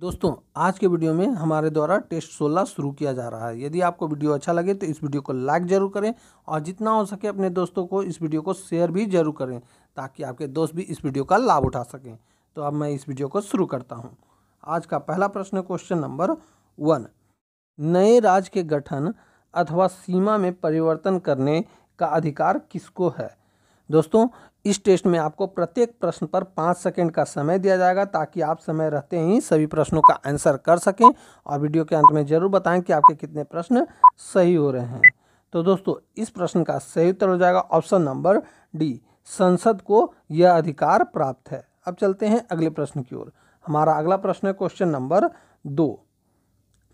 दोस्तों आज के वीडियो में हमारे द्वारा टेस्ट 16 शुरू किया जा रहा है यदि आपको वीडियो अच्छा लगे तो इस वीडियो को लाइक ज़रूर करें और जितना हो सके अपने दोस्तों को इस वीडियो को शेयर भी ज़रूर करें ताकि आपके दोस्त भी इस वीडियो का लाभ उठा सकें तो अब मैं इस वीडियो को शुरू करता हूँ आज का पहला प्रश्न क्वेश्चन नंबर वन नए राज्य के गठन अथवा सीमा में परिवर्तन करने का अधिकार किसको है दोस्तों इस टेस्ट में आपको प्रत्येक प्रश्न पर पाँच सेकंड का समय दिया जाएगा ताकि आप समय रहते ही सभी प्रश्नों का आंसर कर सकें और वीडियो के अंत में ज़रूर बताएं कि आपके कितने प्रश्न सही हो रहे हैं तो दोस्तों इस प्रश्न का सही उत्तर हो जाएगा ऑप्शन नंबर डी संसद को यह अधिकार प्राप्त है अब चलते हैं अगले प्रश्न की ओर हमारा अगला प्रश्न है क्वेश्चन नंबर दो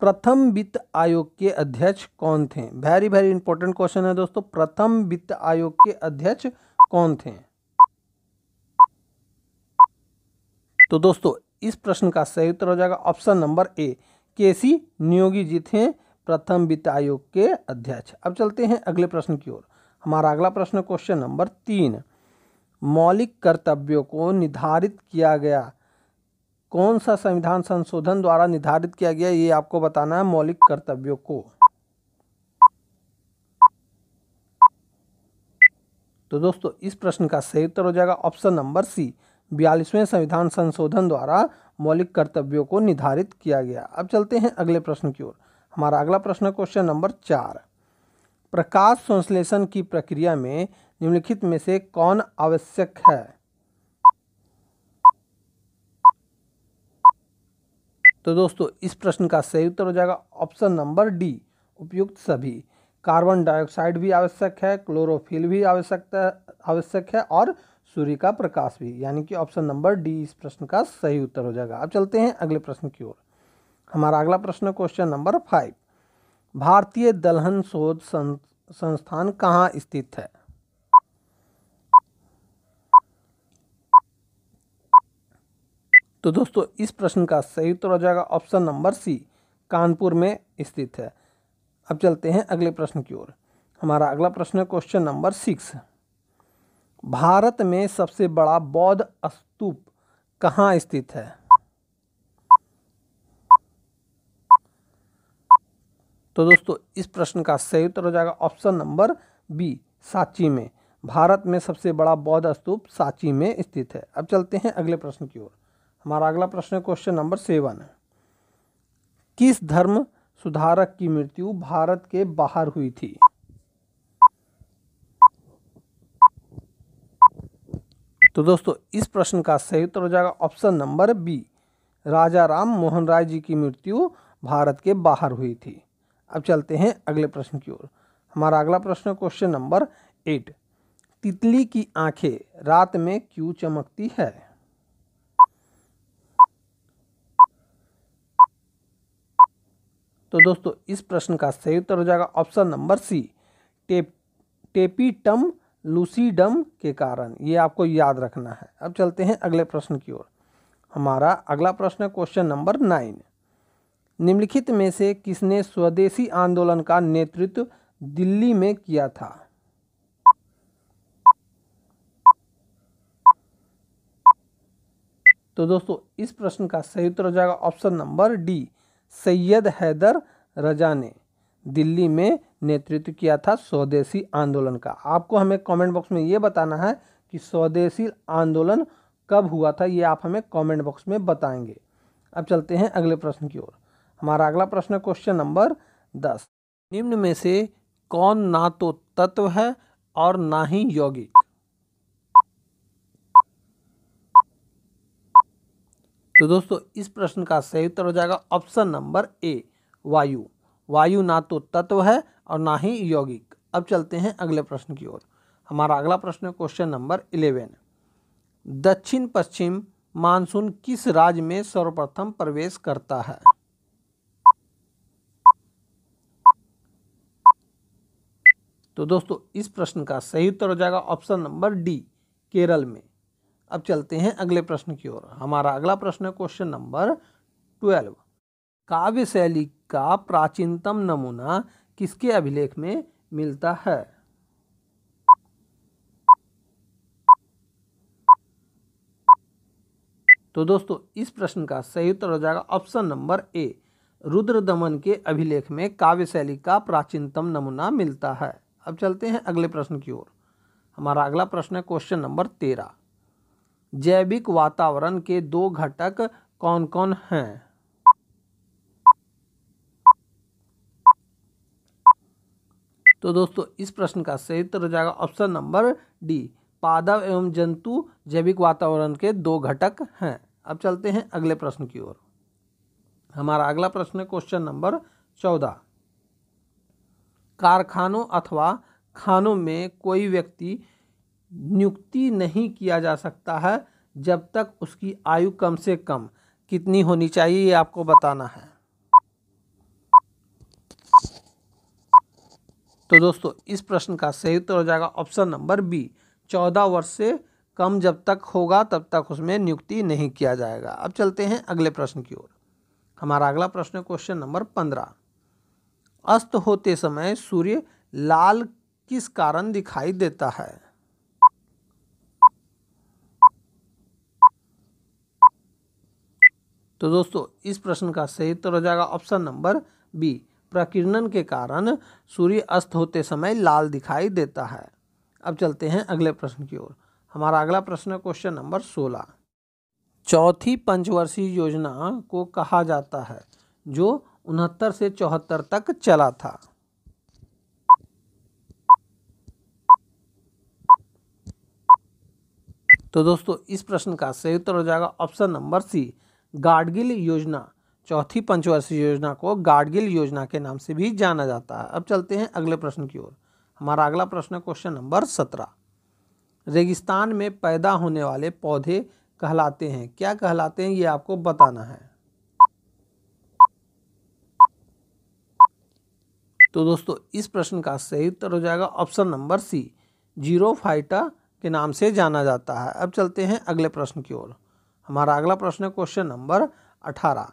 प्रथम वित्त आयोग के अध्यक्ष कौन थे वेरी वेरी इंपॉर्टेंट क्वेश्चन है दोस्तों प्रथम वित्त आयोग के अध्यक्ष कौन थे तो दोस्तों इस प्रश्न का सही उत्तर हो जाएगा ऑप्शन नंबर ए के सी नियोगी जी थे प्रथम वित्त आयोग के अध्यक्ष अब चलते हैं अगले प्रश्न की ओर हमारा अगला प्रश्न क्वेश्चन नंबर तीन मौलिक कर्तव्यों को निर्धारित किया गया कौन सा संविधान संशोधन द्वारा निर्धारित किया गया ये आपको बताना है मौलिक कर्तव्यों को तो दोस्तों इस प्रश्न का सही उत्तर हो जाएगा ऑप्शन नंबर सी बयालीसवें संविधान संशोधन द्वारा मौलिक कर्तव्यों को निर्धारित किया गया अब चलते हैं अगले प्रश्न की ओर हमारा अगला प्रश्न क्वेश्चन नंबर चार प्रकाश संश्लेषण की प्रक्रिया में निम्नलिखित में से कौन आवश्यक है तो दोस्तों इस प्रश्न का सही उत्तर हो जाएगा ऑप्शन नंबर डी उपयुक्त सभी कार्बन डाइऑक्साइड भी आवश्यक है क्लोरोफिल भी आवश्यकता आवश्यक है और सूर्य का प्रकाश भी यानी कि ऑप्शन नंबर डी इस प्रश्न का सही उत्तर हो जाएगा अब चलते हैं अगले प्रश्न की ओर हमारा अगला प्रश्न क्वेश्चन नंबर फाइव भारतीय दलहन शोध संस्थान कहाँ स्थित है तो दोस्तों इस प्रश्न का सही उत्तर हो जाएगा ऑप्शन नंबर सी कानपुर में स्थित है अब चलते हैं अगले प्रश्न की ओर हमारा अगला प्रश्न क्वेश्चन नंबर सिक्स भारत में सबसे बड़ा बौद्ध स्तूप कहाँ स्थित है तो दोस्तों इस प्रश्न का सही उत्तर हो जाएगा ऑप्शन नंबर बी सांची में भारत में सबसे बड़ा बौद्ध स्तूप सांची में स्थित है अब चलते हैं अगले प्रश्न की ओर हमारा अगला प्रश्न क्वेश्चन नंबर सेवन है किस धर्म सुधारक की मृत्यु भारत के बाहर हुई थी तो दोस्तों इस प्रश्न का सही उत्तर हो जाएगा option number B Raja Ram Mohan Roy ji की मृत्यु भारत के बाहर हुई थी अब चलते हैं अगले प्रश्न की ओर हमारा अगला प्रश्न क्वेश्चन नंबर एट तितली की आंखें रात में क्यों चमकती है तो दोस्तों इस प्रश्न का सही उत्तर हो जाएगा ऑप्शन नंबर सी टेप टेपीटम लूसीडम के कारण ये आपको याद रखना है अब चलते हैं अगले प्रश्न की ओर हमारा अगला प्रश्न है क्वेश्चन नंबर नाइन निम्नलिखित में से किसने स्वदेशी आंदोलन का नेतृत्व दिल्ली में किया था तो दोस्तों इस प्रश्न का सही उत्तर हो जाएगा option number D Syed Haider Raza ने दिल्ली में नेतृत्व किया था स्वदेशी आंदोलन का आपको हमें कमेंट बॉक्स में ये बताना है कि स्वदेशी आंदोलन कब हुआ था ये आप हमें कमेंट बॉक्स में बताएंगे अब चलते हैं अगले प्रश्न की ओर हमारा अगला प्रश्न क्वेश्चन नंबर दस निम्न में से कौन ना तो तत्व है और ना ही यौगिक तो दोस्तों इस प्रश्न का सही उत्तर हो जाएगा ऑप्शन नंबर ए वायु वायु ना तो तत्व है और ना ही यौगिक अब चलते हैं अगले प्रश्न की ओर हमारा अगला प्रश्न क्वेश्चन नंबर इलेवन दक्षिण पश्चिम मानसून किस राज्य में सर्वप्रथम प्रवेश करता है तो दोस्तों इस प्रश्न का सही उत्तर हो जाएगा ऑप्शन नंबर डी केरल में अब चलते हैं अगले प्रश्न की ओर हमारा अगला प्रश्न क्वेश्चन नंबर ट्वेल्व काव्य शैली का प्राचीनतम नमूना किसके अभिलेख में मिलता है तो दोस्तों इस प्रश्न का सही उत्तर हो जाएगा ऑप्शन नंबर ए रुद्र दमन के अभिलेख में काव्य शैली का प्राचीनतम नमूना मिलता है अब चलते हैं अगले प्रश्न की ओर हमारा अगला प्रश्न है क्वेश्चन नंबर तेरह जैविक वातावरण के दो घटक कौन कौन हैं तो दोस्तों इस प्रश्न का सही उत्तर हो जाएगा ऑप्शन नंबर डी पादव एवं जंतु जैविक वातावरण के दो घटक हैं अब चलते हैं अगले प्रश्न की ओर हमारा अगला प्रश्न है क्वेश्चन नंबर चौदह कारखानों अथवा खानों में कोई व्यक्ति नियुक्ति नहीं किया जा सकता है जब तक उसकी आयु कम से कम कितनी होनी चाहिए ये आपको बताना है तो दोस्तों इस प्रश्न का सही उत्तर हो जाएगा ऑप्शन नंबर बी चौदह वर्ष से कम जब तक होगा तब तक उसमें नियुक्ति नहीं किया जाएगा अब चलते हैं अगले प्रश्न की ओर हमारा अगला प्रश्न क्वेश्चन नंबर पंद्रह अस्त होते समय सूर्य लाल किस कारण दिखाई देता है तो दोस्तों इस प्रश्न का सही उत्तर हो जाएगा ऑप्शन नंबर बी प्रकीर्णन के कारण सूर्य अस्त होते समय लाल दिखाई देता है अब चलते हैं अगले प्रश्न की ओर हमारा अगला प्रश्न है क्वेश्चन नंबर सोलह चौथी पंचवर्षीय योजना को कहा जाता है जो उनहत्तर से चौहत्तर तक चला था तो दोस्तों इस प्रश्न का सही उत्तर हो जाएगा ऑप्शन नंबर सी गाडगिल योजना चौथी पंचवर्षीय योजना को गाडगिल योजना के नाम से भी जाना जाता है अब चलते हैं अगले प्रश्न की ओर हमारा अगला प्रश्न क्वेश्चन नंबर सत्रह रेगिस्तान में पैदा होने वाले पौधे कहलाते हैं क्या कहलाते हैं ये आपको बताना है तो दोस्तों इस प्रश्न का सही उत्तर हो जाएगा option number C xerophyta के नाम से जाना जाता है अब चलते हैं अगले प्रश्न की ओर हमारा अगला प्रश्न क्वेश्चन नंबर अठारह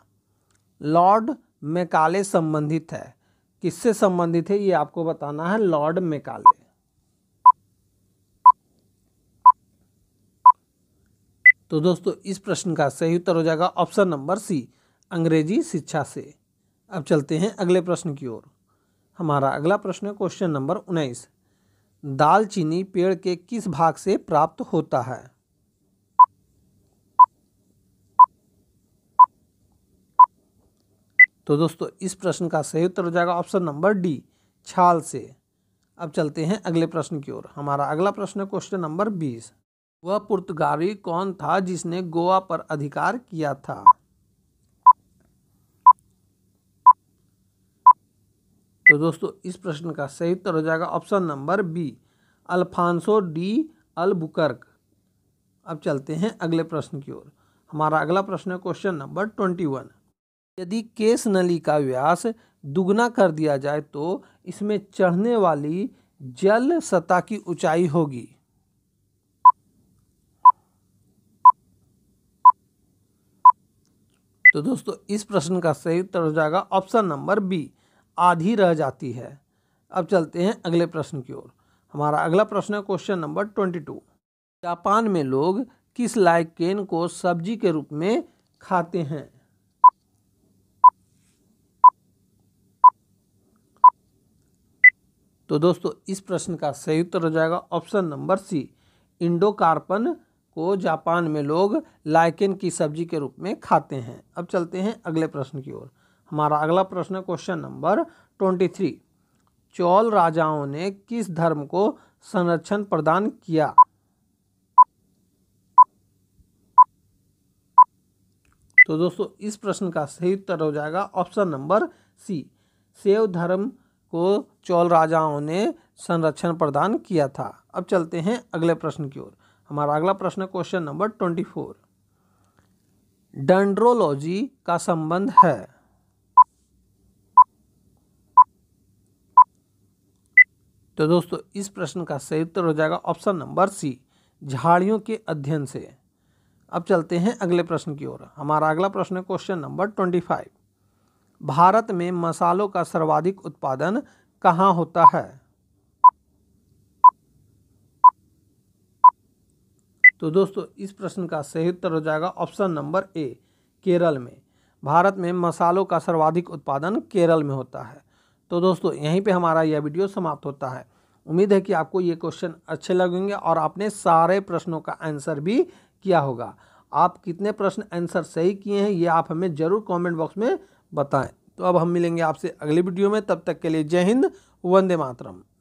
लॉर्ड मेकाले संबंधित है किससे संबंधित है ये आपको बताना है लॉर्ड मेकाले तो दोस्तों इस प्रश्न का सही उत्तर हो जाएगा ऑप्शन नंबर सी अंग्रेजी शिक्षा से अब चलते हैं अगले प्रश्न की ओर हमारा अगला प्रश्न है क्वेश्चन नंबर उन्नीस दालचीनी पेड़ के किस भाग से प्राप्त होता है तो दोस्तों इस प्रश्न का सही उत्तर हो जाएगा ऑप्शन नंबर डी छाल से अब चलते हैं अगले प्रश्न की ओर हमारा अगला प्रश्न है क्वेश्चन नंबर बीस वह पुर्तगाली कौन था जिसने गोवा पर अधिकार किया था तो दोस्तों इस प्रश्न का सही उत्तर हो जाएगा option number B Alfonso de Albuquerque अब चलते हैं अगले प्रश्न की ओर हमारा अगला प्रश्न है क्वेश्चन नंबर ट्वेंटी वन यदि केस नली का व्यास दुगना कर दिया जाए तो इसमें चढ़ने वाली जल सतह की ऊंचाई होगी तो दोस्तों इस प्रश्न का सही उत्तर हो जाएगा ऑप्शन नंबर बी आधी रह जाती है अब चलते हैं अगले प्रश्न की ओर हमारा अगला प्रश्न है question number twenty two Japan में लोग किस लाइकेन को सब्जी के रूप में खाते हैं तो दोस्तों इस प्रश्न का सही उत्तर हो जाएगा ऑप्शन नंबर सी इंडो कार्पन को जापान में लोग लाइकेन की सब्जी के रूप में खाते हैं अब चलते हैं अगले प्रश्न की ओर हमारा अगला प्रश्न question number twenty three Chola राजाओं ने किस धर्म को संरक्षण प्रदान किया तो दोस्तों इस प्रश्न का सही उत्तर हो जाएगा ऑप्शन नंबर सी सेव धर्म को चौल राजाओं ने संरक्षण प्रदान किया था अब चलते हैं अगले प्रश्न की ओर हमारा अगला प्रश्न question number twenty four dendrology का संबंध है तो दोस्तों इस प्रश्न का सही उत्तर हो जाएगा ऑप्शन नंबर सी झाड़ियों के अध्ययन से अब चलते हैं अगले प्रश्न की ओर हमारा अगला प्रश्न question number twenty five Bharat में मसालों का सर्वाधिक उत्पादन कहाँ होता है तो दोस्तों इस प्रश्न का सही उत्तर हो जाएगा ऑप्शन नंबर ए केरल में भारत में मसालों का सर्वाधिक उत्पादन केरल में होता है तो दोस्तों यहीं पे हमारा यह वीडियो समाप्त होता है उम्मीद है कि आपको ये क्वेश्चन अच्छे लगेंगे और आपने सारे प्रश्नों का आंसर भी किया होगा आप कितने प्रश्न आंसर सही किए हैं ये आप हमें ज़रूर कमेंट बॉक्स में बताएं तो अब हम मिलेंगे आपसे अगले वीडियो में तब तक के लिए जय हिंद वंदे मातरम